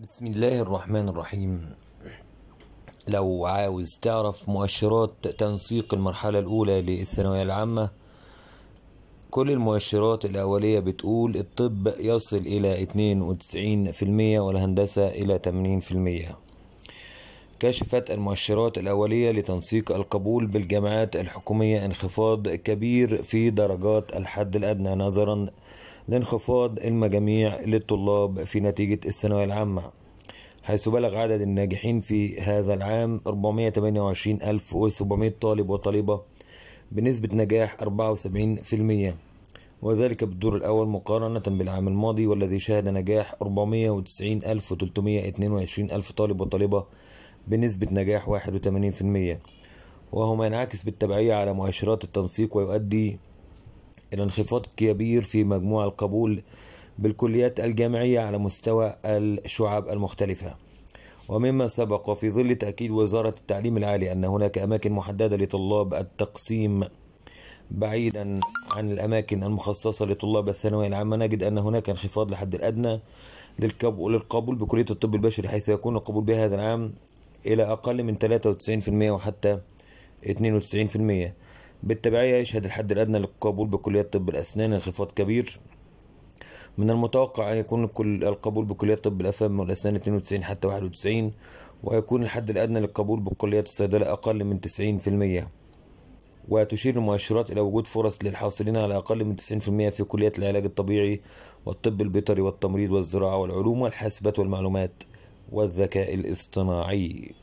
بسم الله الرحمن الرحيم لو عاوز تعرف مؤشرات تنسيق المرحلة الأولى للثانوية العامة كل المؤشرات الأولية بتقول الطب يصل إلى 92% والهندسة إلى 80% كشفت المؤشرات الأولية لتنسيق القبول بالجامعات الحكومية انخفاض كبير في درجات الحد الأدنى نظرا لانخفاض المجاميع للطلاب في نتيجة الثانوية العامة حيث بلغ عدد الناجحين في هذا العام 428700 طالب وطالبة بنسبة نجاح 74% وذلك بالدور الأول مقارنة بالعام الماضي والذي شهد نجاح 490322 ألف طالب وطالبة بنسبة نجاح 81% وهو ما ينعكس بالتبعية على مؤشرات التنسيق ويؤدي إلى انخفاض كبير في مجموع القبول بالكليات الجامعية على مستوى الشعب المختلفة ومما سبق وفي ظل تأكيد وزارة التعليم العالي أن هناك أماكن محددة لطلاب التقسيم بعيدا عن الأماكن المخصصة لطلاب الثانوية العامة نجد أن هناك انخفاض لحد الأدنى للقبول بكلية الطب البشري حيث يكون القبول بها هذا العام إلى أقل من 93% وحتى 92% بالتبعية يشهد الحد الأدنى للقبول بكلية طب الأسنان انخفاض كبير من المتوقع أن يكون كل القبول بكلية طب الأفم والأسنان 92 حتى 91 ويكون الحد الأدنى للقبول بكلية الصيدلة أقل من 90% وتشير المؤشرات إلى وجود فرص للحاصلين على أقل من 90% في كليات العلاج الطبيعي والطب البيطري والتمريض والزراعة والعلوم والحاسبات والمعلومات والذكاء الاصطناعي